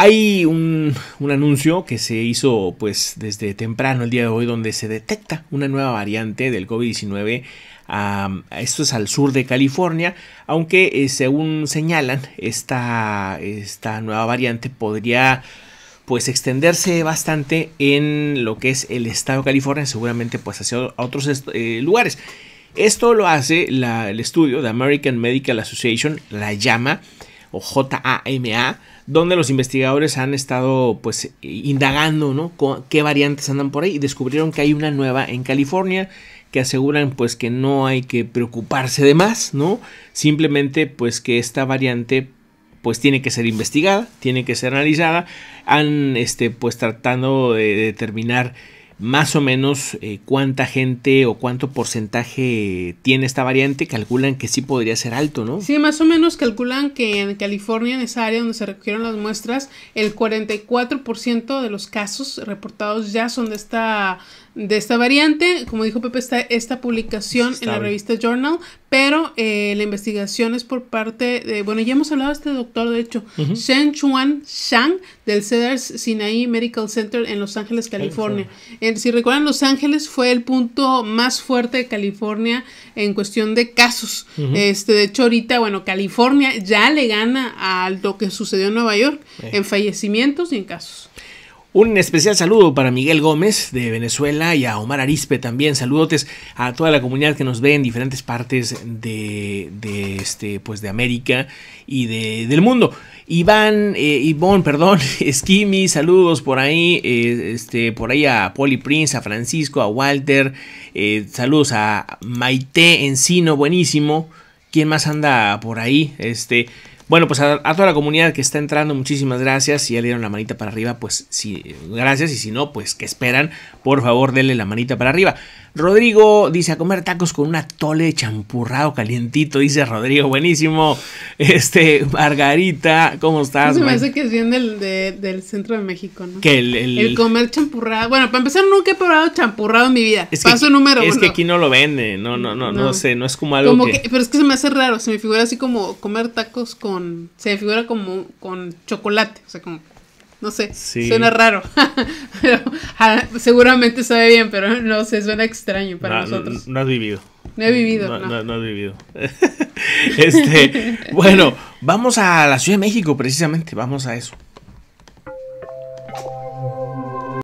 Hay un, anuncio que se hizo pues desde temprano el día de hoy donde se detecta una nueva variante del COVID-19. esto es al sur de California, aunque eh, según señalan esta nueva variante podría pues extenderse bastante en lo que es el estado de California, seguramente pues hacia otros eh, lugares. Esto lo hace el estudio de American Medical Association, la llama o JAMA, donde los investigadores han estado pues indagando, ¿no? qué variantes andan por ahí y descubrieron que hay una nueva en California que aseguran pues que no hay que preocuparse de más, ¿no? Simplemente pues que esta variante pues tiene que ser investigada, tiene que ser analizada, han este, pues tratando de determinar más o menos eh, cuánta gente o cuánto porcentaje tiene esta variante, calculan que sí podría ser alto, ¿no? Sí, más o menos calculan que en California, en esa área donde se recogieron las muestras, el 44% de los casos reportados ya son de esta de esta variante, como dijo Pepe, está esta publicación en la revista Journal, pero eh, la investigación es por parte de, bueno, ya hemos hablado de este doctor, de hecho, Shen Chuan Shang, del Cedars Sinai Medical Center en Los Ángeles, California. En, si recuerdan, Los Ángeles fue el punto más fuerte de California en cuestión de casos. este, de hecho, ahorita, bueno, California ya le gana a lo que sucedió en Nueva York eh. en fallecimientos y en casos. Un especial saludo para Miguel Gómez de Venezuela y a Omar Arispe también. Saludotes a toda la comunidad que nos ve en diferentes partes de, este, pues de América y del mundo. Iván, eh, Ivonne, perdón, Skimmy, saludos por ahí, eh, este, por ahí a Poli Prince, a Francisco, a Walter, eh, saludos a Maite Encino, buenísimo. ¿Quién más anda por ahí? Este, bueno, pues a, toda la comunidad que está entrando, muchísimas gracias. Si ya le dieron la manita para arriba, pues sí, gracias. Y si no, pues que esperan, por favor, denle la manita para arriba. Rodrigo dice a comer tacos con una tole de champurrado calientito, dice Rodrigo, buenísimo. Este, Margarita, ¿cómo estás? Se me hace que es bien del, centro de México, ¿no? Que el, comer champurrado. Bueno, para empezar, nunca he probado champurrado en mi vida. Paso número es Es que aquí no lo venden, no, no, no, no, sé, no es como algo. que, pero es que se me hace raro, se me figura así como comer tacos con se figura como con chocolate, o sea, como, no sé, suena raro, pero, ah, seguramente sabe bien, pero no sé, suena extraño para nosotros. No, has vivido. No he vivido. este, bueno, vamos a la Ciudad de México precisamente, vamos a eso.